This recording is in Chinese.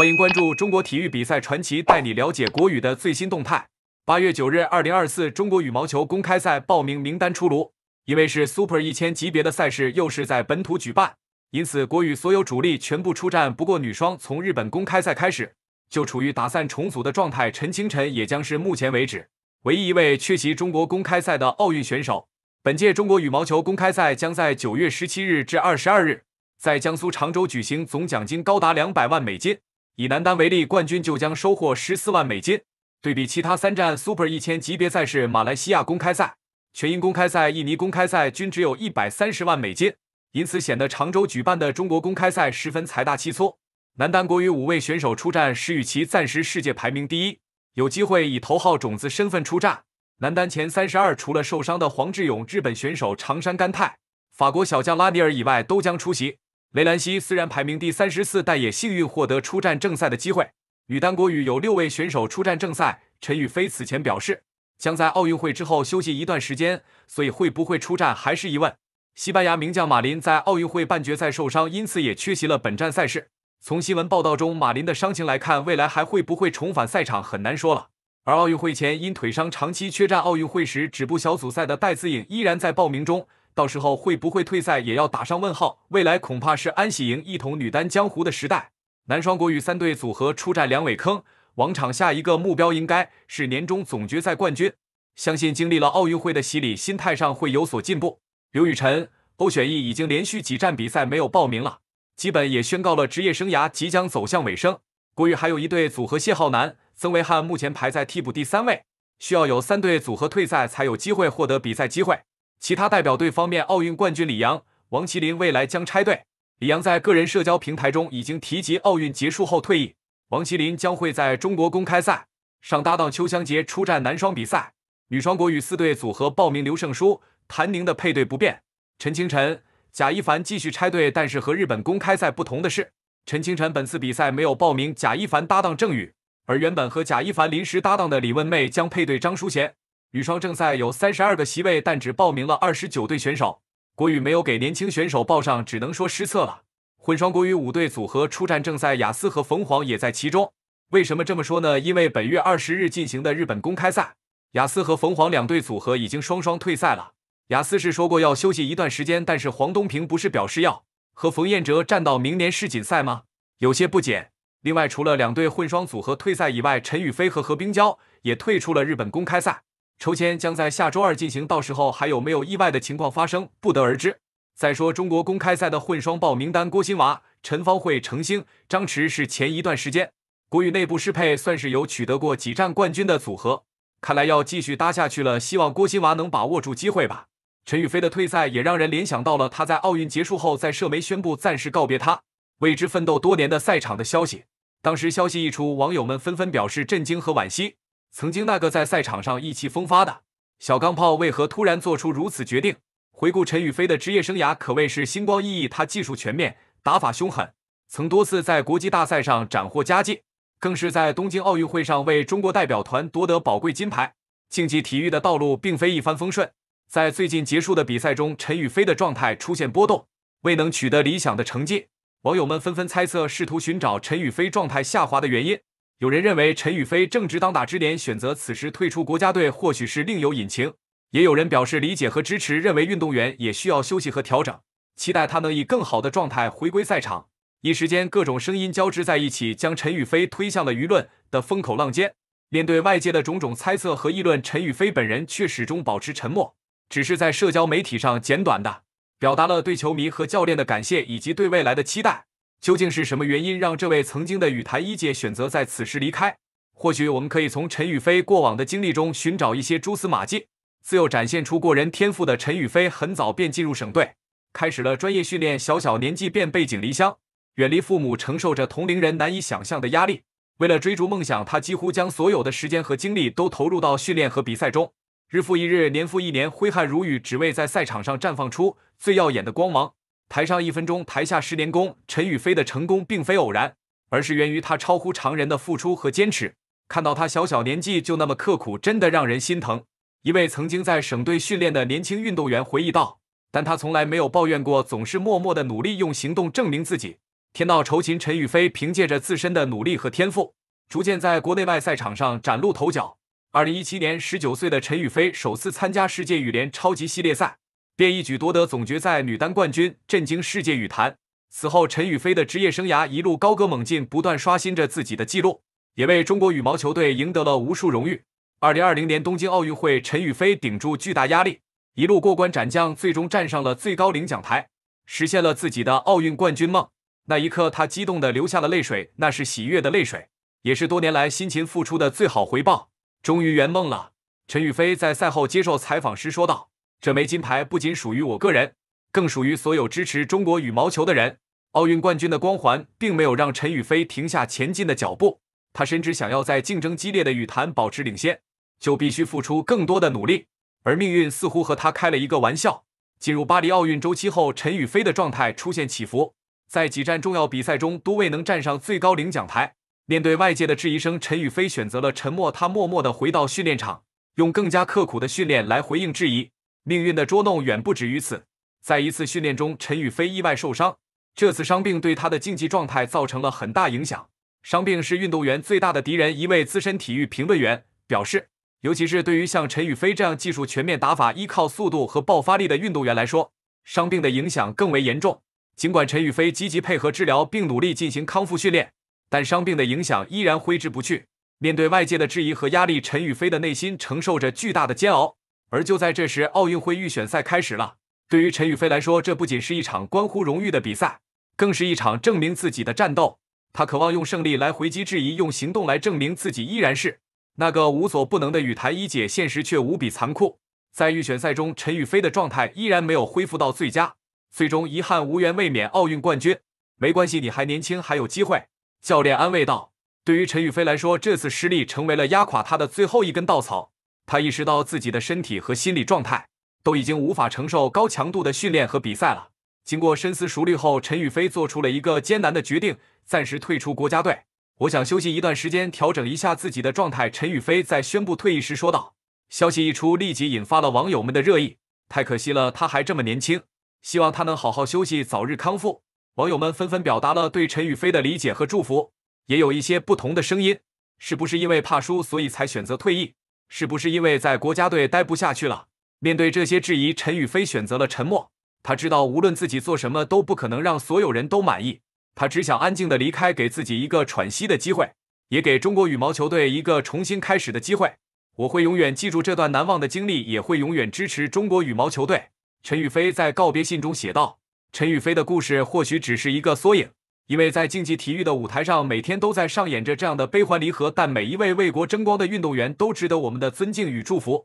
欢迎关注中国体育比赛传奇，带你了解国羽的最新动态。八月九日，二零二四中国羽毛球公开赛报名名单出炉。因为是 Super 一千级别的赛事，又是在本土举办，因此国羽所有主力全部出战。不过，女双从日本公开赛开始就处于打散重组的状态，陈清晨也将是目前为止唯一一位缺席中国公开赛的奥运选手。本届中国羽毛球公开赛将在九月十七日至二十二日在江苏常州举行，总奖金高达两百万美金。以男单为例，冠军就将收获十四万美金。对比其他三站 Super 一千级别赛事，马来西亚公开赛、全英公开赛、印尼公开赛均只有一百三十万美金，因此显得常州举办的中国公开赛十分财大气粗。男单国羽五位选手出战，石宇奇暂时世界排名第一，有机会以头号种子身份出战。男单前三十二，除了受伤的黄志勇、日本选手长山干太、法国小将拉尼尔以外，都将出席。雷兰西虽然排名第三十四，但也幸运获得出战正赛的机会。女单国羽有六位选手出战正赛。陈宇飞此前表示，将在奥运会之后休息一段时间，所以会不会出战还是疑问。西班牙名将马林在奥运会半决赛受伤，因此也缺席了本站赛事。从新闻报道中马林的伤情来看，未来还会不会重返赛场很难说了。而奥运会前因腿伤长期缺战奥运会时止步小组赛的戴资颖，依然在报名中。到时候会不会退赛也要打上问号。未来恐怕是安喜莹一统女单江湖的时代。男双国羽三队组合出战两尾坑，王场下一个目标应该是年终总决赛冠军。相信经历了奥运会的洗礼，心态上会有所进步。刘雨辰、欧选屹已经连续几站比赛没有报名了，基本也宣告了职业生涯即将走向尾声。国羽还有一队组合谢浩南、曾维汉，目前排在替补第三位，需要有三队组合退赛才有机会获得比赛机会。其他代表队方面，奥运冠军李阳、王麒麟未来将拆队。李阳在个人社交平台中已经提及奥运结束后退役。王麒麟将会在中国公开赛上搭档邱湘杰出战男双比赛。女双国羽四队组合报名刘胜书、谭宁的配对不变。陈清晨、贾一凡继续拆队，但是和日本公开赛不同的是，陈清晨本次比赛没有报名贾一凡搭档郑宇，而原本和贾一凡临时搭档的李汶妹将配对张淑贤。羽双正赛有三十二个席位，但只报名了二十九队选手。国羽没有给年轻选手报上，只能说失策了。混双国羽五队组合出战正赛，雅思和冯凰也在其中。为什么这么说呢？因为本月二十日进行的日本公开赛，雅思和冯凰两队组合已经双双退赛了。雅思是说过要休息一段时间，但是黄东平不是表示要和冯彦哲战到明年世锦赛吗？有些不解。另外，除了两队混双组合退赛以外，陈雨菲和何冰娇也退出了日本公开赛。抽签将在下周二进行，到时候还有没有意外的情况发生，不得而知。再说中国公开赛的混双报名单，郭新娃、陈芳慧、程星、张驰是前一段时间国羽内部适配，算是有取得过几站冠军的组合，看来要继续搭下去了。希望郭新娃能把握住机会吧。陈雨菲的退赛也让人联想到了他在奥运结束后在社媒宣布暂时告别他为之奋斗多年的赛场的消息。当时消息一出，网友们纷纷表示震惊和惋惜。曾经那个在赛场上意气风发的小钢炮，为何突然做出如此决定？回顾陈雨飞的职业生涯，可谓是星光熠熠。他技术全面，打法凶狠，曾多次在国际大赛上斩获佳绩，更是在东京奥运会上为中国代表团夺得宝贵金牌。竞技体育的道路并非一帆风顺，在最近结束的比赛中，陈雨飞的状态出现波动，未能取得理想的成绩。网友们纷纷猜测，试图寻找陈雨飞状态下滑的原因。有人认为陈宇飞正值当打之年，选择此时退出国家队或许是另有隐情；也有人表示理解和支持，认为运动员也需要休息和调整，期待他能以更好的状态回归赛场。一时间，各种声音交织在一起，将陈宇飞推向了舆论的风口浪尖。面对外界的种种猜测和议论，陈宇飞本人却始终保持沉默，只是在社交媒体上简短的表达了对球迷和教练的感谢，以及对未来的期待。究竟是什么原因让这位曾经的羽坛一姐选择在此时离开？或许我们可以从陈雨菲过往的经历中寻找一些蛛丝马迹。自幼展现出过人天赋的陈雨菲，很早便进入省队，开始了专业训练。小小年纪便背井离乡，远离父母，承受着同龄人难以想象的压力。为了追逐梦想，他几乎将所有的时间和精力都投入到训练和比赛中。日复一日，年复一年，挥汗如雨，只为在赛场上绽放出最耀眼的光芒。台上一分钟，台下十年功。陈雨菲的成功并非偶然，而是源于他超乎常人的付出和坚持。看到他小小年纪就那么刻苦，真的让人心疼。一位曾经在省队训练的年轻运动员回忆道：“但他从来没有抱怨过，总是默默的努力，用行动证明自己。天道酬勤，陈雨菲凭借着自身的努力和天赋，逐渐在国内外赛场上崭露头角。二零一七年，十九岁的陈雨菲首次参加世界羽联超级系列赛。”便一举夺得总决赛女单冠军，震惊世界羽坛。此后，陈雨菲的职业生涯一路高歌猛进，不断刷新着自己的记录，也为中国羽毛球队赢得了无数荣誉。二零二零年东京奥运会，陈雨菲顶住巨大压力，一路过关斩将，最终站上了最高领奖台，实现了自己的奥运冠军梦。那一刻，他激动地流下了泪水，那是喜悦的泪水，也是多年来辛勤付出的最好回报，终于圆梦了。陈雨菲在赛后接受采访时说道。这枚金牌不仅属于我个人，更属于所有支持中国羽毛球的人。奥运冠军的光环并没有让陈雨飞停下前进的脚步，他深知想要在竞争激烈的羽坛保持领先，就必须付出更多的努力。而命运似乎和他开了一个玩笑。进入巴黎奥运周期后，陈雨飞的状态出现起伏，在几站重要比赛中都未能站上最高领奖台。面对外界的质疑声，陈雨飞选择了沉默。他默默的回到训练场，用更加刻苦的训练来回应质疑。命运的捉弄远不止于此。在一次训练中，陈宇飞意外受伤，这次伤病对他的竞技状态造成了很大影响。伤病是运动员最大的敌人。一位资深体育评论员表示，尤其是对于像陈宇飞这样技术全面、打法依靠速度和爆发力的运动员来说，伤病的影响更为严重。尽管陈宇飞积极配合治疗，并努力进行康复训练，但伤病的影响依然挥之不去。面对外界的质疑和压力，陈宇飞的内心承受着巨大的煎熬。而就在这时，奥运会预选赛开始了。对于陈雨菲来说，这不仅是一场关乎荣誉的比赛，更是一场证明自己的战斗。他渴望用胜利来回击质疑，用行动来证明自己依然是那个无所不能的羽坛一姐。现实却无比残酷，在预选赛中，陈雨菲的状态依然没有恢复到最佳，最终遗憾无缘卫冕奥运冠军。没关系，你还年轻，还有机会。教练安慰道。对于陈雨菲来说，这次失利成为了压垮他的最后一根稻草。他意识到自己的身体和心理状态都已经无法承受高强度的训练和比赛了。经过深思熟虑后，陈宇飞做出了一个艰难的决定，暂时退出国家队。我想休息一段时间，调整一下自己的状态。陈宇飞在宣布退役时说道。消息一出，立即引发了网友们的热议。太可惜了，他还这么年轻。希望他能好好休息，早日康复。网友们纷纷表达了对陈宇飞的理解和祝福，也有一些不同的声音：是不是因为怕输，所以才选择退役？是不是因为在国家队待不下去了？面对这些质疑，陈雨飞选择了沉默。他知道，无论自己做什么，都不可能让所有人都满意。他只想安静的离开，给自己一个喘息的机会，也给中国羽毛球队一个重新开始的机会。我会永远记住这段难忘的经历，也会永远支持中国羽毛球队。陈宇飞在告别信中写道：“陈宇飞的故事或许只是一个缩影。”因为在竞技体育的舞台上，每天都在上演着这样的悲欢离合，但每一位为国争光的运动员都值得我们的尊敬与祝福。